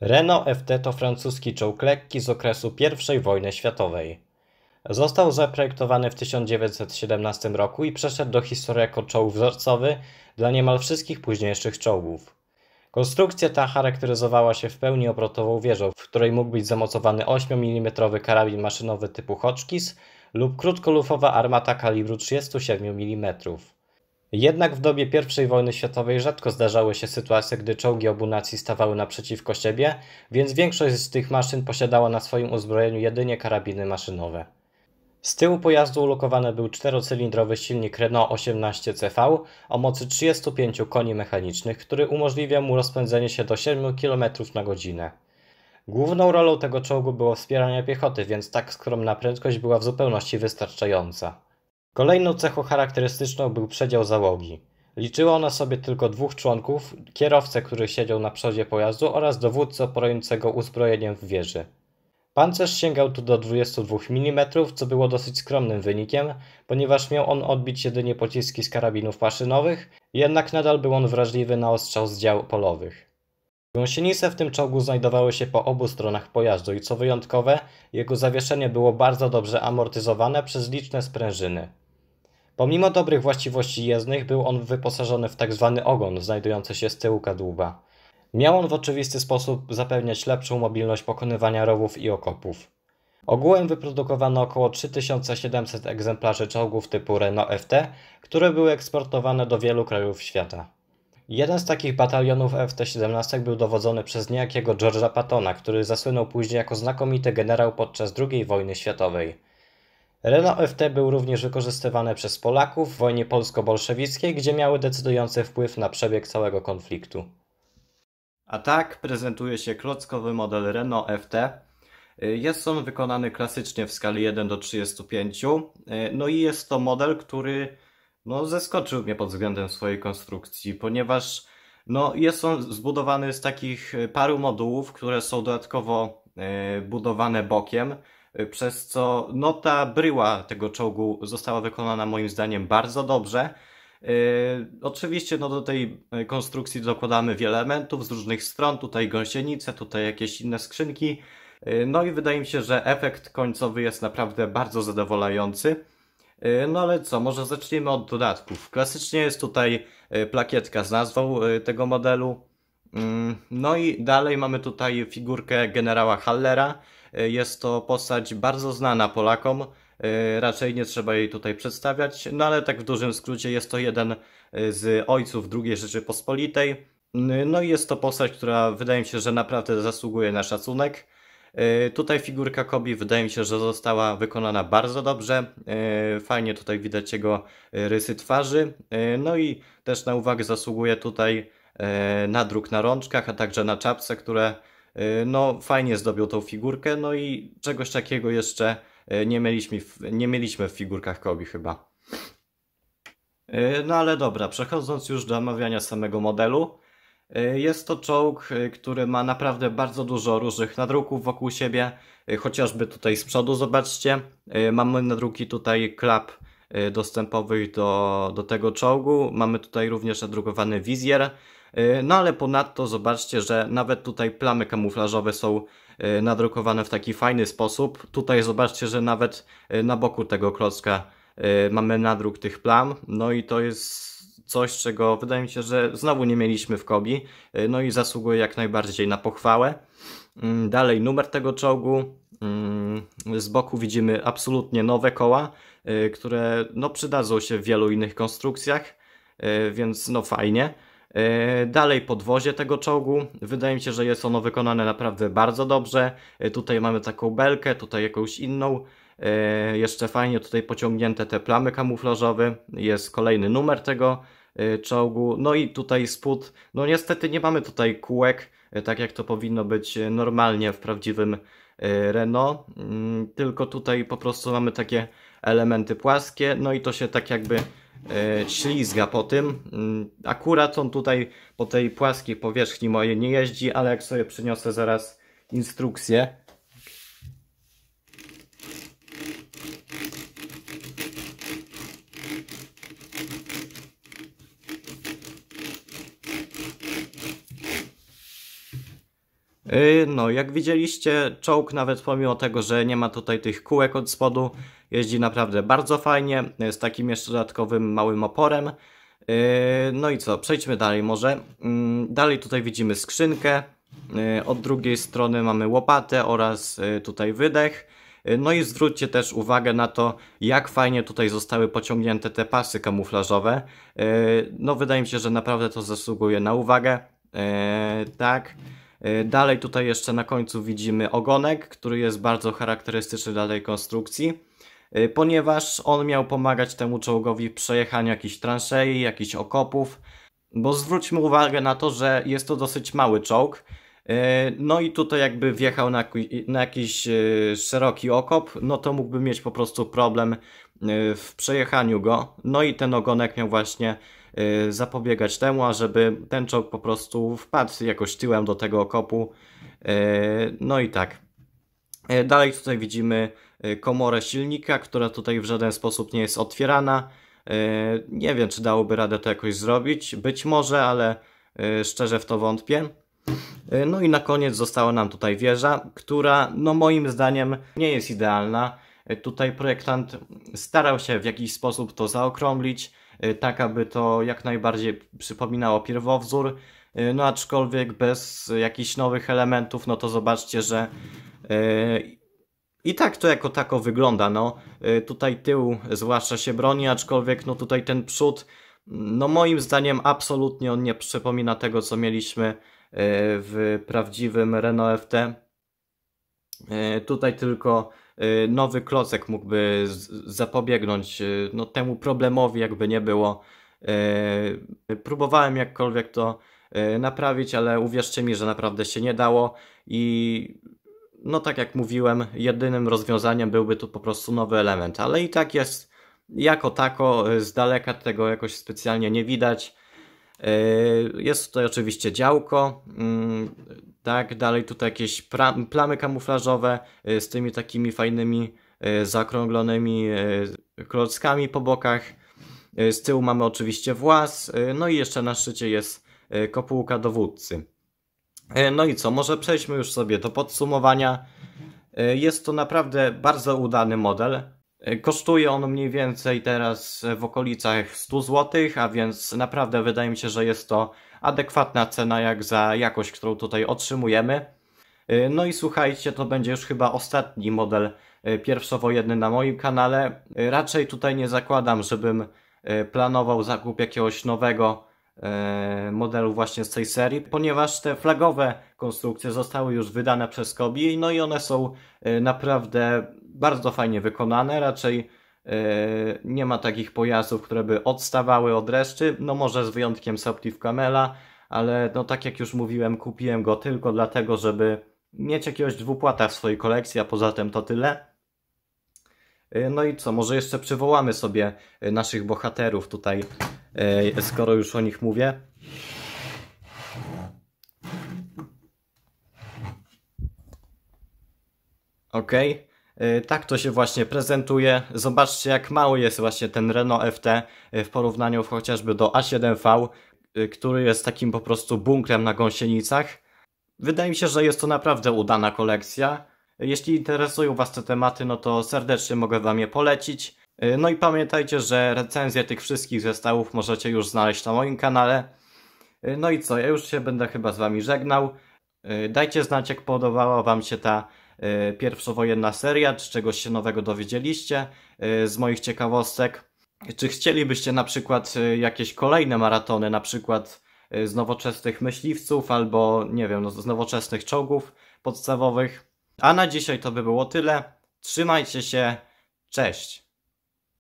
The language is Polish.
Renault FT to francuski czołg lekki z okresu I wojny światowej. Został zaprojektowany w 1917 roku i przeszedł do historii jako czołg wzorcowy dla niemal wszystkich późniejszych czołgów. Konstrukcja ta charakteryzowała się w pełni obrotową wieżą, w której mógł być zamocowany 8 mm karabin maszynowy typu Hotchkiss lub krótkolufowa armata kalibru 37 mm. Jednak w dobie I wojny światowej rzadko zdarzały się sytuacje, gdy czołgi obu nacji stawały naprzeciwko siebie, więc większość z tych maszyn posiadała na swoim uzbrojeniu jedynie karabiny maszynowe. Z tyłu pojazdu ulokowany był czterocylindrowy silnik Renault 18 CV o mocy 35 koni mechanicznych, który umożliwiał mu rozpędzenie się do 7 km na godzinę. Główną rolą tego czołgu było wspieranie piechoty, więc tak skromna prędkość była w zupełności wystarczająca. Kolejną cechą charakterystyczną był przedział załogi. Liczyła ona sobie tylko dwóch członków, kierowcę, który siedział na przodzie pojazdu oraz dowódcę operującego uzbrojeniem w wieży. Pancerz sięgał tu do 22 mm, co było dosyć skromnym wynikiem, ponieważ miał on odbić jedynie pociski z karabinów maszynowych, jednak nadal był on wrażliwy na ostrzał z dział polowych. Gąsienice w tym czołgu znajdowały się po obu stronach pojazdu i co wyjątkowe, jego zawieszenie było bardzo dobrze amortyzowane przez liczne sprężyny. Pomimo dobrych właściwości jezdnych był on wyposażony w tzw. Tak ogon znajdujący się z tyłu kadłuba. Miał on w oczywisty sposób zapewniać lepszą mobilność pokonywania rowów i okopów. Ogółem wyprodukowano około 3700 egzemplarzy czołgów typu Renault FT, które były eksportowane do wielu krajów świata. Jeden z takich batalionów FT-17 był dowodzony przez niejakiego George'a Pattona, który zasłynął później jako znakomity generał podczas II wojny światowej. Renault FT był również wykorzystywany przez Polaków w wojnie polsko-bolszewickiej, gdzie miały decydujący wpływ na przebieg całego konfliktu. A tak prezentuje się klockowy model Renault FT. Jest on wykonany klasycznie w skali 1 do 35. No i jest to model, który no, zaskoczył mnie pod względem swojej konstrukcji, ponieważ no, jest on zbudowany z takich paru modułów, które są dodatkowo e, budowane bokiem przez co no, ta bryła tego czołgu została wykonana moim zdaniem bardzo dobrze. Yy, oczywiście no, do tej konstrukcji dokładamy wiele elementów z różnych stron, tutaj gąsienice, tutaj jakieś inne skrzynki. Yy, no i wydaje mi się, że efekt końcowy jest naprawdę bardzo zadowalający. Y, no ale co, może zacznijmy od dodatków. Klasycznie jest tutaj y, plakietka z nazwą y, tego modelu. Mm, no i dalej mamy tutaj figurkę generała Hallera, E, jest to postać bardzo znana Polakom, e, raczej nie trzeba jej tutaj przedstawiać, no ale tak w dużym skrócie jest to jeden e, z ojców II Rzeczypospolitej. No i jest to postać, która wydaje mi się, że naprawdę zasługuje na szacunek. Tutaj figurka Kobi wydaje mi się, że została wykonana bardzo dobrze. Fajnie tutaj widać jego rysy twarzy. No i też na uwagę zasługuje tutaj nadruk na rączkach, a także na czapce, które Y, no fajnie zdobił tą figurkę, no i czegoś takiego jeszcze y, nie mieliśmy, w, nie mieliśmy w figurkach Kobi chyba. Y, no ale dobra, przechodząc już do omawiania samego modelu, jest to czołg, który ma naprawdę bardzo dużo różnych nadruków wokół siebie, chociażby tutaj z przodu zobaczcie, mamy nadruki tutaj klap dostępowych do, do tego czołgu, mamy tutaj również nadrukowany wizjer, E, no ale ponadto zobaczcie, że nawet tutaj plamy kamuflażowe są e, nadrukowane w taki fajny sposób. Tutaj zobaczcie, że nawet e, na boku tego klocka mamy nadruk tych plam. No i to jest coś, czego wydaje mi się, że znowu nie mieliśmy w Kobi. No i zasługuje jak najbardziej na pochwałę. Mm, dalej numer tego czołgu. Mm, z boku widzimy absolutnie nowe koła, które no, przydadzą się w wielu innych konstrukcjach, więc no fajnie. E, dalej podwozie tego czołgu. Wydaje mi się, że jest ono wykonane naprawdę bardzo dobrze. E, tutaj mamy taką belkę, tutaj jakąś inną. E, jeszcze fajnie tutaj pociągnięte te plamy kamuflażowe. Jest kolejny numer tego czołgu. No i tutaj spód. No niestety nie mamy tutaj kółek, tak jak to powinno być normalnie w prawdziwym Renault. Mm, tylko tutaj po prostu mamy takie elementy płaskie. No i to się tak jakby E, ślizga po tym. Mm, akurat on tutaj po tej płaskiej powierzchni mojej nie jeździ, ale jak sobie przyniosę zaraz instrukcję, Y, no, jak widzieliście, czołg nawet pomimo tego, że nie ma tutaj tych kółek od spodu, jeździ naprawdę bardzo fajnie, y, z takim jeszcze dodatkowym małym oporem. Y, no i co, przejdźmy dalej może. Mm, dalej tutaj widzimy skrzynkę, od drugiej strony mamy łopatę oraz tutaj wydech. No i zwróćcie też uwagę na to, jak fajnie tutaj zostały pociągnięte te pasy kamuflażowe. No wydaje mi się, że naprawdę to zasługuje na uwagę. Tak. E, dalej tutaj jeszcze na końcu widzimy ogonek, który jest bardzo charakterystyczny dla tej konstrukcji, e, ponieważ on miał pomagać temu czołgowi w przejechaniu jakichś transzei, jakichś okopów, bo zwróćmy uwagę na to, że jest to dosyć mały czołg, e, no i tutaj jakby wjechał na, na, jakiś szeroki okop, no to mógłby mieć po prostu problem w przejechaniu go. No i ten ogonek miał właśnie Y, zapobiegać temu, ażeby ten czołg po prostu wpadł jakoś tyłem do tego okopu. Y, no i tak. Y, dalej tutaj widzimy komorę silnika, która tutaj w żaden sposób nie jest otwierana. Nie wiem, czy dałoby radę to jakoś zrobić. Być może, ale szczerze w to wątpię. No i na koniec została nam tutaj wieża, która no moim zdaniem nie jest idealna. Tutaj projektant starał się w jakiś sposób to zaokrąglić, Y, tak aby to jak najbardziej przypominało pierwowzór. Y, no aczkolwiek bez jakichś nowych elementów, no to zobaczcie, że y, i tak to jako tako wygląda. No tutaj tył zwłaszcza się broni, aczkolwiek no tutaj ten przód, no moim zdaniem absolutnie on nie przypomina tego, co mieliśmy w prawdziwym Renault FT E, tutaj tylko e, nowy klocek mógłby zapobiegnąć e, no, temu problemowi, jakby nie było. Próbowałem jakkolwiek to naprawić, ale uwierzcie mi, że naprawdę się nie dało i no tak jak mówiłem, jedynym rozwiązaniem byłby tu po prostu nowy element, ale i tak jest jako tako, z daleka tego jakoś specjalnie nie widać. Jest tutaj oczywiście działko, mm, tak dalej. Tutaj jakieś plamy kamuflażowe y, z tymi takimi fajnymi y, zakrąglonymi y, klockami po bokach. Z tyłu mamy oczywiście włas, no i jeszcze na szczycie jest kopułka dowódcy. No i co, może przejdźmy już sobie do podsumowania. Jest to naprawdę bardzo udany model. E, kosztuje on mniej więcej teraz e, w okolicach 100 zł, a więc naprawdę wydaje mi się, że jest to adekwatna cena jak za jakość, którą tutaj otrzymujemy. E, no i słuchajcie, to będzie już chyba ostatni model pierwszowojenny na moim kanale. Raczej tutaj nie zakładam, żebym planował zakup jakiegoś nowego E, modelu właśnie z tej serii, ponieważ te flagowe konstrukcje zostały już wydane przez Kobi, no i one są e, naprawdę bardzo fajnie wykonane, raczej e, nie ma takich pojazdów, które by odstawały od reszty, no może z wyjątkiem Saptive Camela, ale no tak jak już mówiłem, kupiłem go tylko dlatego, żeby mieć jakiegoś dwupłata w swojej kolekcji, a poza tym to tyle. No i co, może jeszcze przywołamy sobie naszych bohaterów tutaj E, skoro już o nich mówię. Ok, e, tak to się właśnie prezentuje. Zobaczcie jak mały jest właśnie ten Renault FT e, w porównaniu chociażby do A7V, który jest takim po prostu bunkrem na gąsienicach. Wydaje mi się, że jest to naprawdę udana kolekcja. Jeśli interesują Was te tematy, no to serdecznie mogę Wam je polecić. Y, no i pamiętajcie, że recenzje tych wszystkich zestawów możecie już znaleźć na moim kanale. Y, no i co, ja już się będę chyba z Wami żegnał. Y, dajcie znać, jak podobała Wam się ta pierwszowojenna seria, czy czegoś się nowego dowiedzieliście z moich ciekawostek. Czy chcielibyście na przykład jakieś kolejne maratony, na przykład z nowoczesnych myśliwców albo, nie wiem, no, z nowoczesnych czołgów podstawowych. A na dzisiaj to by było tyle. Trzymajcie się, cześć!